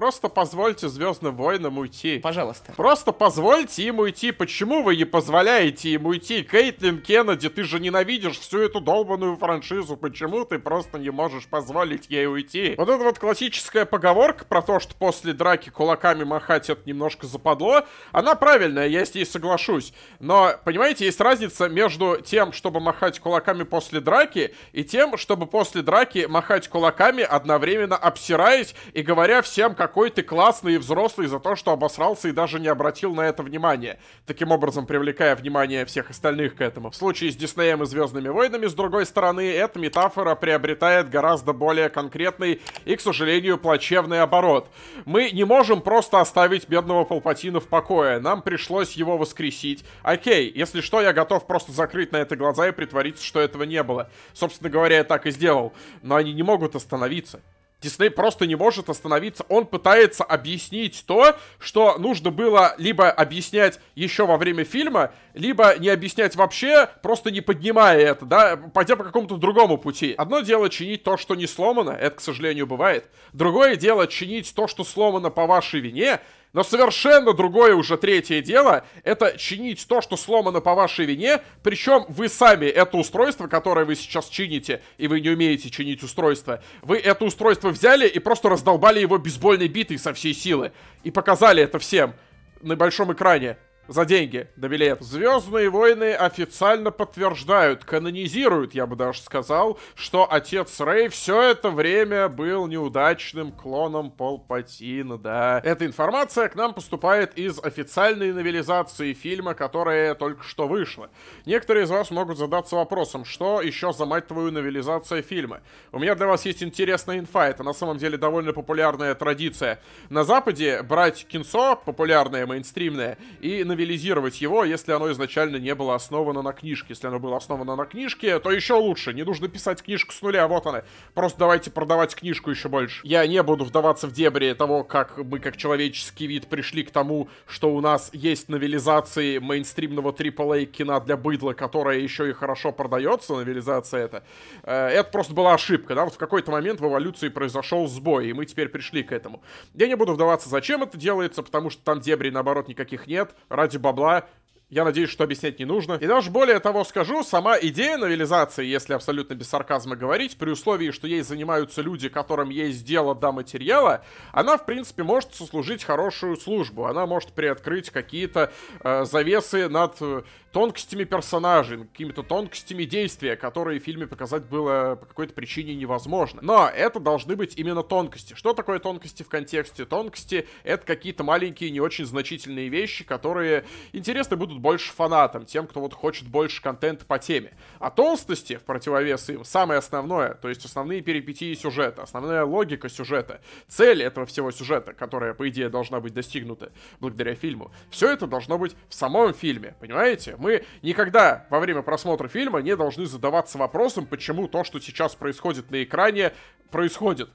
Просто позвольте Звездным Войнам уйти. Пожалуйста. Просто позвольте им уйти. Почему вы не позволяете им уйти? Кейтлин Кеннеди, ты же ненавидишь всю эту долбанную франшизу. Почему ты просто не можешь позволить ей уйти? Вот эта вот классическая поговорка про то, что после драки кулаками махать это немножко западло, она правильная, я с ней соглашусь. Но, понимаете, есть разница между тем, чтобы махать кулаками после драки, и тем, чтобы после драки махать кулаками, одновременно обсираясь и говоря всем, как какой ты классный и взрослый за то, что обосрался и даже не обратил на это внимания, таким образом привлекая внимание всех остальных к этому. В случае с Диснеем и Звездными войнами, с другой стороны, эта метафора приобретает гораздо более конкретный и, к сожалению, плачевный оборот. Мы не можем просто оставить бедного Палпатина в покое, нам пришлось его воскресить. Окей, если что, я готов просто закрыть на это глаза и притвориться, что этого не было. Собственно говоря, я так и сделал, но они не могут остановиться. Дисней просто не может остановиться. Он пытается объяснить то, что нужно было либо объяснять еще во время фильма, либо не объяснять вообще, просто не поднимая это, да, пойдя по какому-то другому пути. Одно дело чинить то, что не сломано, это, к сожалению, бывает. Другое дело чинить то, что сломано по вашей вине, но совершенно другое уже третье дело — это чинить то, что сломано по вашей вине, причем вы сами это устройство, которое вы сейчас чините, и вы не умеете чинить устройство, вы это устройство взяли и просто раздолбали его бейсбольной битой со всей силы и показали это всем на большом экране за деньги на билет. Звездные войны официально подтверждают, канонизируют, я бы даже сказал, что отец Рэй все это время был неудачным клоном Палпатина, да. Эта информация к нам поступает из официальной новелизации фильма, которая только что вышла. Некоторые из вас могут задаться вопросом, что еще за мать твою новелизация фильма? У меня для вас есть интересная инфа, это на самом деле довольно популярная традиция. На Западе брать кинцо, популярное, мейнстримное, и новелизация новелизировать его, если оно изначально не было основано на книжке. Если оно было основано на книжке, то еще лучше. Не нужно писать книжку с нуля, вот она. Просто давайте продавать книжку еще больше. Я не буду вдаваться в дебри того, как мы как человеческий вид пришли к тому, что у нас есть новелизации мейнстримного AAA кино для быдла, которая еще и хорошо продается, новелизация это. Э, это просто была ошибка, да, вот в какой-то момент в эволюции произошел сбой, и мы теперь пришли к этому. Я не буду вдаваться, зачем это делается, потому что там дебри, наоборот, никаких нет ради бабла я надеюсь, что объяснять не нужно. И даже более того скажу, сама идея новелизации, если абсолютно без сарказма говорить, при условии, что ей занимаются люди, которым есть дело до материала, она, в принципе, может сослужить хорошую службу. Она может приоткрыть какие-то э, завесы над э, тонкостями персонажей, какими-то тонкостями действия, которые в фильме показать было по какой-то причине невозможно. Но это должны быть именно тонкости. Что такое тонкости в контексте? Тонкости — это какие-то маленькие, не очень значительные вещи, которые интересны будут больше фанатам, тем, кто вот хочет больше контента по теме. А толстости, в противовес им, самое основное, то есть основные перипетии сюжета, основная логика сюжета, цель этого всего сюжета, которая, по идее, должна быть достигнута благодаря фильму, все это должно быть в самом фильме, понимаете? Мы никогда во время просмотра фильма не должны задаваться вопросом, почему то, что сейчас происходит на экране, происходит.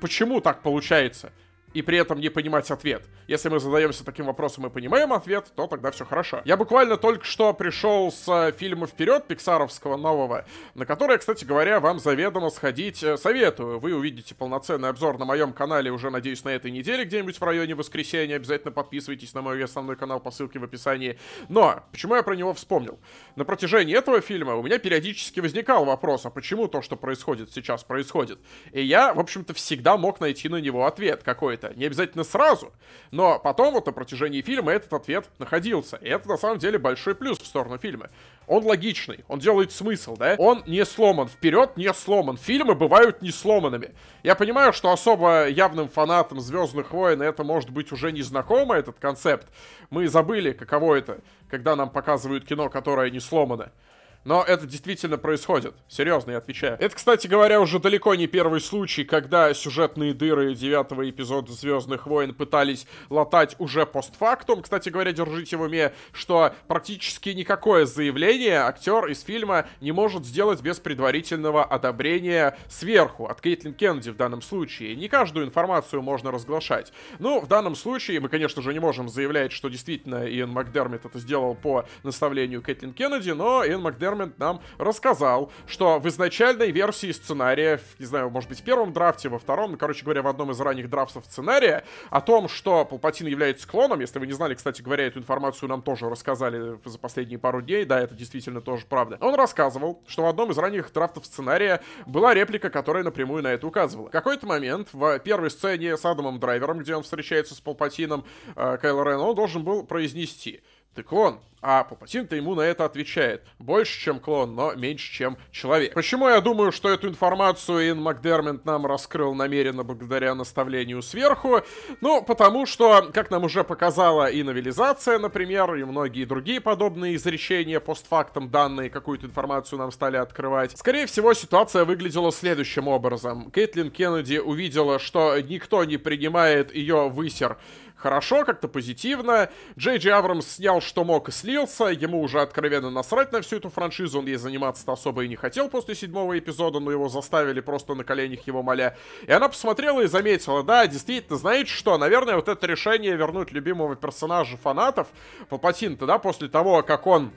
Почему так получается? и при этом не понимать ответ. Если мы задаемся таким вопросом и понимаем ответ, то тогда все хорошо. Я буквально только что пришел с э, фильма «Вперед» пиксаровского нового, на который, кстати говоря, вам заведомо сходить э, советую. Вы увидите полноценный обзор на моем канале уже, надеюсь, на этой неделе где-нибудь в районе воскресенья. Обязательно подписывайтесь на мой основной канал по ссылке в описании. Но почему я про него вспомнил? На протяжении этого фильма у меня периодически возникал вопрос, а почему то, что происходит сейчас, происходит? И я, в общем-то, всегда мог найти на него ответ какой это. Не обязательно сразу, но потом вот на протяжении фильма этот ответ находился. И это на самом деле большой плюс в сторону фильма. Он логичный, он делает смысл, да? Он не сломан вперед, не сломан. Фильмы бывают не сломанными. Я понимаю, что особо явным фанатам Звездных войн это может быть уже не знакомо, этот концепт. Мы забыли, каково это, когда нам показывают кино, которое не сломано. Но это действительно происходит. Серьезно, я отвечаю. Это, кстати говоря, уже далеко не первый случай, когда сюжетные дыры девятого эпизода Звездных войн пытались латать уже постфактум. Кстати говоря, держите в уме, что практически никакое заявление актер из фильма не может сделать без предварительного одобрения сверху, от Кейтлин Кеннеди в данном случае. Не каждую информацию можно разглашать. Ну, в данном случае мы, конечно же, не можем заявлять, что действительно Иэн Макдермит это сделал по наставлению Кейтлин Кеннеди, но Иэн Макдермит Фермент нам рассказал, что в изначальной версии сценария, в, не знаю, может быть, в первом драфте, во втором, ну, короче говоря, в одном из ранних драфтов сценария, о том, что Палпатин является клоном, если вы не знали, кстати говоря, эту информацию нам тоже рассказали за последние пару дней, да, это действительно тоже правда. Он рассказывал, что в одном из ранних драфтов сценария была реплика, которая напрямую на это указывала. В какой-то момент в первой сцене с Адамом Драйвером, где он встречается с Палпатином, э, Кайло Рен, он должен был произнести ты клон. А Палпатин-то ему на это отвечает. Больше, чем клон, но меньше, чем человек. Почему я думаю, что эту информацию Ин Макдермент нам раскрыл намеренно благодаря наставлению сверху? Ну, потому что, как нам уже показала и новелизация, например, и многие другие подобные изречения постфактом данные какую-то информацию нам стали открывать. Скорее всего, ситуация выглядела следующим образом. Кейтлин Кеннеди увидела, что никто не принимает ее высер хорошо, как-то позитивно. Джей Джей Абрамс снял, что мог, и слился. Ему уже откровенно насрать на всю эту франшизу. Он ей заниматься-то особо и не хотел после седьмого эпизода, но его заставили просто на коленях его моля. И она посмотрела и заметила, да, действительно, знаете что, наверное, вот это решение вернуть любимого персонажа фанатов, Палпатин-то, да, после того, как он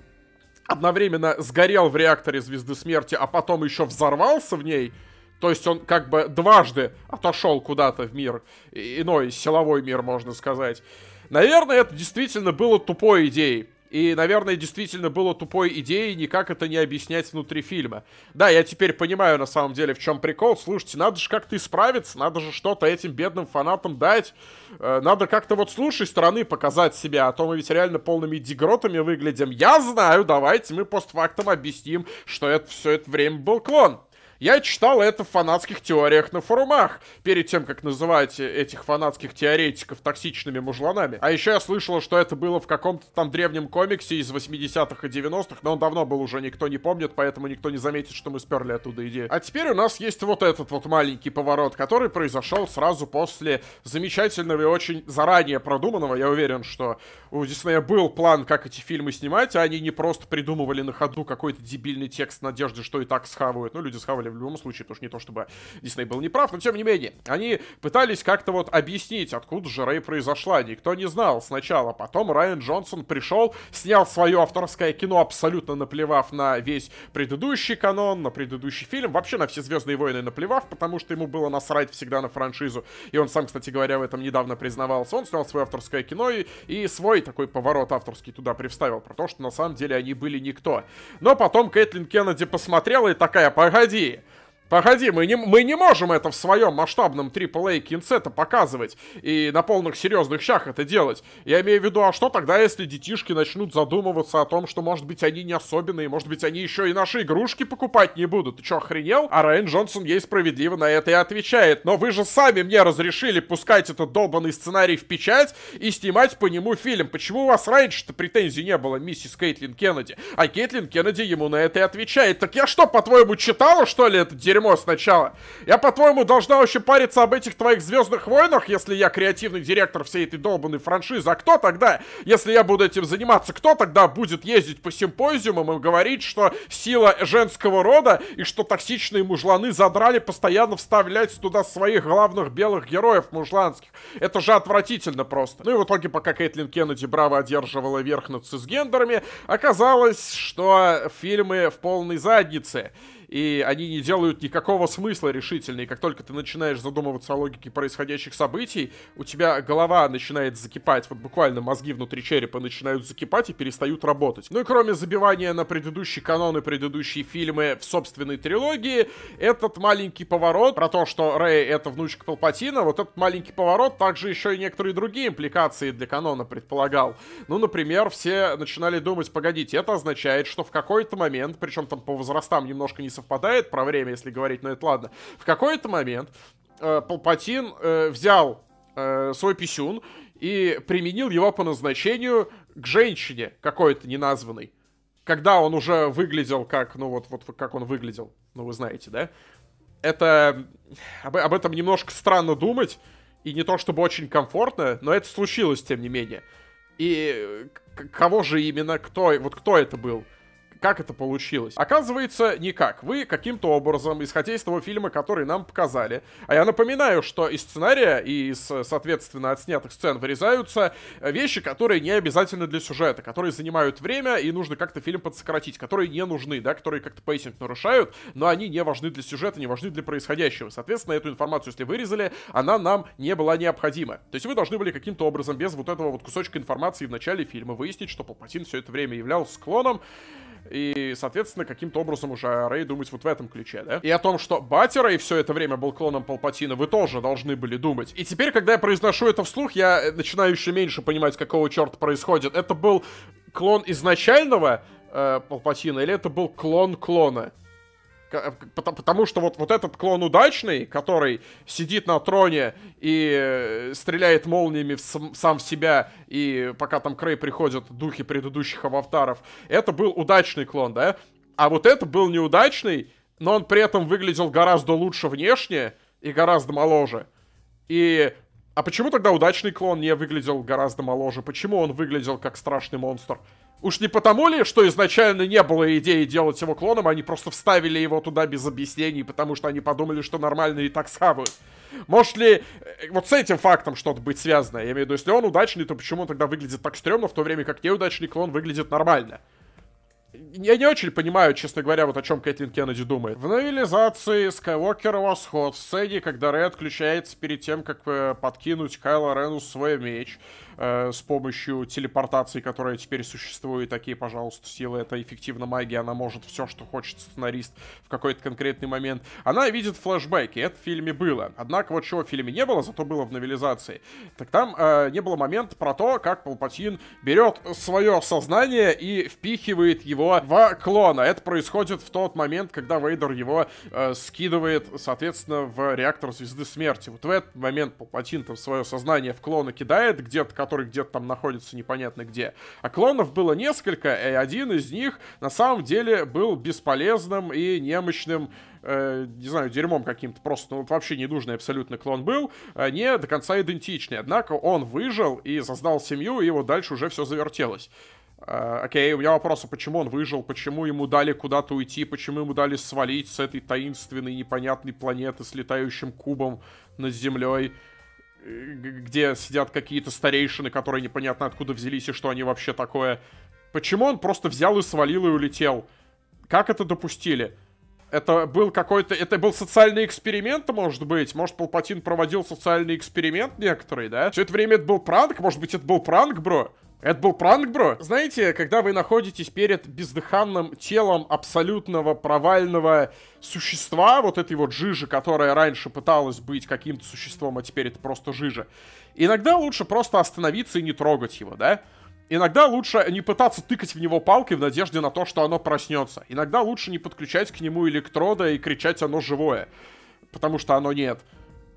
одновременно сгорел в реакторе Звезды Смерти, а потом еще взорвался в ней, то есть он как бы дважды отошел куда-то в мир, иной силовой мир, можно сказать. Наверное, это действительно было тупой идеей. И, наверное, действительно было тупой идеей никак это не объяснять внутри фильма. Да, я теперь понимаю, на самом деле, в чем прикол. Слушайте, надо же как-то исправиться, надо же что-то этим бедным фанатам дать. Э, надо как-то вот с лучшей стороны показать себя, а то мы ведь реально полными дегротами выглядим. Я знаю, давайте мы постфактом объясним, что это все это время был клон. Я читал это в фанатских теориях на форумах, перед тем, как называть этих фанатских теоретиков токсичными мужланами. А еще я слышал, что это было в каком-то там древнем комиксе из 80-х и 90-х, но он давно был уже, никто не помнит, поэтому никто не заметит, что мы сперли оттуда идею. А теперь у нас есть вот этот вот маленький поворот, который произошел сразу после замечательного и очень заранее продуманного. Я уверен, что у Диснея был план, как эти фильмы снимать, а они не просто придумывали на ходу какой-то дебильный текст надежды, что и так схавают. Ну, люди схавали в любом случае, потому что не то чтобы Дисней был неправ, но тем не менее, они пытались как-то вот объяснить, откуда же Рэй произошла. Никто не знал сначала. Потом Райан Джонсон пришел, снял свое авторское кино, абсолютно наплевав на весь предыдущий канон, на предыдущий фильм, вообще на все «Звездные войны» наплевав, потому что ему было насрать всегда на франшизу. И он сам, кстати говоря, в этом недавно признавался. Он снял свое авторское кино и, и свой такой поворот авторский туда привставил, про то, что на самом деле они были никто. Но потом Кэтлин Кеннеди посмотрела и такая, погоди, Погоди, мы не, мы не можем это в своем масштабном AAA кинсета показывать и на полных серьезных щах это делать. Я имею в виду, а что тогда, если детишки начнут задумываться о том, что, может быть, они не особенные, может быть, они еще и наши игрушки покупать не будут? Ты что, охренел? А Райан Джонсон ей справедливо на это и отвечает. Но вы же сами мне разрешили пускать этот долбанный сценарий в печать и снимать по нему фильм. Почему у вас раньше-то претензий не было, миссис Кейтлин Кеннеди? А Кейтлин Кеннеди ему на это и отвечает. Так я что, по-твоему, читала, что ли, это дерьмо? дерьмо сначала. Я, по-твоему, должна вообще париться об этих твоих Звездных войнах, если я креативный директор всей этой долбанной франшизы? А кто тогда, если я буду этим заниматься, кто тогда будет ездить по симпозиумам и говорить, что сила женского рода и что токсичные мужланы задрали постоянно вставлять туда своих главных белых героев мужланских? Это же отвратительно просто. Ну и в итоге, пока Кейтлин Кеннеди браво одерживала верх над цисгендерами, оказалось, что фильмы в полной заднице и они не делают никакого смысла решительно. И как только ты начинаешь задумываться о логике происходящих событий, у тебя голова начинает закипать. Вот буквально мозги внутри черепа начинают закипать и перестают работать. Ну и кроме забивания на предыдущие каноны, предыдущие фильмы в собственной трилогии, этот маленький поворот про то, что Рэй это внучка Палпатина, вот этот маленький поворот также еще и некоторые другие импликации для канона предполагал. Ну, например, все начинали думать, погодите, это означает, что в какой-то момент, причем там по возрастам немножко не совпадает про время, если говорить, но это ладно. В какой-то момент э, Палпатин э, взял э, свой писюн и применил его по назначению к женщине какой-то неназванной. Когда он уже выглядел как, ну вот, вот как он выглядел, ну вы знаете, да? Это... Об, об этом немножко странно думать, и не то чтобы очень комфортно, но это случилось, тем не менее. И э, кого же именно, кто, вот кто это был? Как это получилось? Оказывается, никак. Вы каким-то образом, исходя из того фильма, который нам показали, а я напоминаю, что из сценария и из, соответственно, отснятых сцен вырезаются э, вещи, которые не обязательны для сюжета, которые занимают время и нужно как-то фильм подсократить, которые не нужны, да, которые как-то пейсинг нарушают, но они не важны для сюжета, не важны для происходящего. Соответственно, эту информацию, если вырезали, она нам не была необходима. То есть вы должны были каким-то образом без вот этого вот кусочка информации в начале фильма выяснить, что Палпатин все это время являлся склоном. И, соответственно, каким-то образом уже Рэй думать вот в этом ключе, да? И о том, что батя Рэй все это время был клоном Палпатина, вы тоже должны были думать. И теперь, когда я произношу это вслух, я э, начинаю еще меньше понимать, какого черта происходит. Это был клон изначального э, Палпатина или это был клон клона? Э, потому что вот, вот этот клон удачный, который сидит на троне и э, стреляет молниями в сам, сам в себя, и пока там Крей приходят духи предыдущих аватаров, это был удачный клон, да? А вот это был неудачный, но он при этом выглядел гораздо лучше внешне и гораздо моложе. И... А почему тогда удачный клон не выглядел гораздо моложе? Почему он выглядел как страшный монстр? Уж не потому ли, что изначально не было идеи делать его клоном, они просто вставили его туда без объяснений, потому что они подумали, что нормально и так схавают. Может ли э, вот с этим фактом что-то быть связано? Я имею в виду, если он удачный, то почему он тогда выглядит так стрёмно, в то время как неудачный клон выглядит нормально? Я не очень понимаю, честно говоря, вот о чем Кэтлин Кеннеди думает. В новелизации Скайуокера восход в сцене, когда Рэй отключается перед тем, как э, подкинуть Кайло Рену свой меч э, с помощью телепортации, которая теперь существует, такие, пожалуйста, силы, это эффективно магия, она может все, что хочет сценарист в какой-то конкретный момент. Она видит флешбеки, это в фильме было. Однако вот чего в фильме не было, зато было в новелизации. Так там э, не было момента про то, как Палпатин берет свое сознание и впихивает его его в клона. Это происходит в тот момент, когда Вейдер его э, скидывает, соответственно, в реактор Звезды Смерти. Вот в этот момент Палпатин там свое сознание в клона кидает, где-то, который где-то там находится непонятно где. А клонов было несколько, и один из них на самом деле был бесполезным и немощным э, не знаю, дерьмом каким-то, просто ну, вот вообще ненужный абсолютно клон был, э, не до конца идентичный. Однако он выжил и создал семью, и вот дальше уже все завертелось. А, окей, у меня вопрос, а почему он выжил, почему ему дали куда-то уйти, почему ему дали свалить с этой таинственной непонятной планеты с летающим кубом над землей, э, где сидят какие-то старейшины, которые непонятно откуда взялись и что они вообще такое. Почему он просто взял и свалил и улетел? Как это допустили? Это был какой-то... Это был социальный эксперимент, может быть? Может, Палпатин проводил социальный эксперимент некоторый, да? Все это время это был пранк? Может быть, это был пранк, бро? Это был пранк, бро? Знаете, когда вы находитесь перед бездыханным телом абсолютного провального существа, вот этой вот жижи, которая раньше пыталась быть каким-то существом, а теперь это просто жижа, иногда лучше просто остановиться и не трогать его, да? Иногда лучше не пытаться тыкать в него палкой в надежде на то, что оно проснется. Иногда лучше не подключать к нему электроды и кричать «оно живое», потому что оно нет.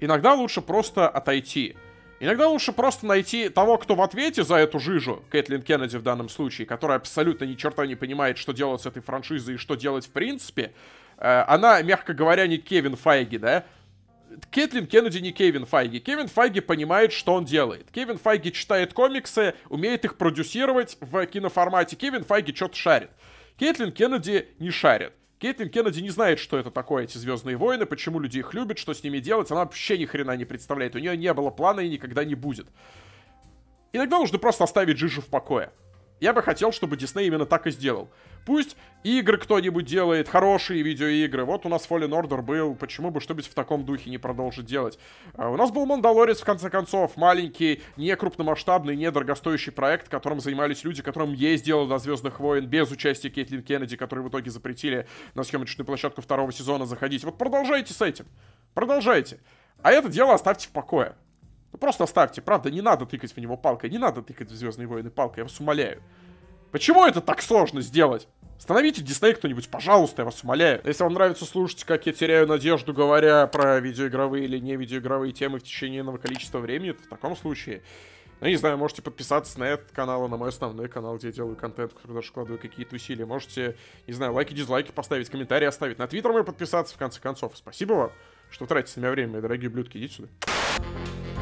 Иногда лучше просто отойти. Иногда лучше просто найти того, кто в ответе за эту жижу, Кэтлин Кеннеди в данном случае, которая абсолютно ни черта не понимает, что делать с этой франшизой и что делать в принципе. Э, она, мягко говоря, не Кевин Файги, да? Кэтлин Кеннеди не Кевин Файги. Кевин Файги понимает, что он делает. Кевин Файги читает комиксы, умеет их продюсировать в киноформате. Кевин Файги что-то шарит. Кэтлин Кеннеди не шарит. Кейтлин Кеннеди не знает, что это такое, эти Звездные войны, почему люди их любят, что с ними делать, она вообще ни хрена не представляет. У нее не было плана и никогда не будет. Иногда нужно просто оставить Джижу в покое. Я бы хотел, чтобы Дисней именно так и сделал. Пусть игры кто-нибудь делает, хорошие видеоигры. Вот у нас Fallen Order был, почему бы что-нибудь в таком духе не продолжить делать. А, у нас был Мандалорец, в конце концов, маленький, не крупномасштабный, не дорогостоящий проект, которым занимались люди, которым есть дело до Звездных войн, без участия Кейтлин Кеннеди, которые в итоге запретили на съемочную площадку второго сезона заходить. Вот продолжайте с этим, продолжайте. А это дело оставьте в покое просто оставьте, правда, не надо тыкать в него палкой, не надо тыкать в Звездные войны палкой, я вас умоляю. Почему это так сложно сделать? Становите Дисней кто-нибудь, пожалуйста, я вас умоляю. Если вам нравится слушать, как я теряю надежду, говоря про видеоигровые или не видеоигровые темы в течение иного количества времени, то в таком случае... Ну, не знаю, можете подписаться на этот канал, на мой основной канал, где я делаю контент, в который даже вкладываю какие-то усилия. Можете, не знаю, лайки, дизлайки поставить, комментарии оставить. На твиттер мой подписаться, в конце концов. Спасибо вам, что тратите на меня время, мои дорогие блюдки. Идите сюда.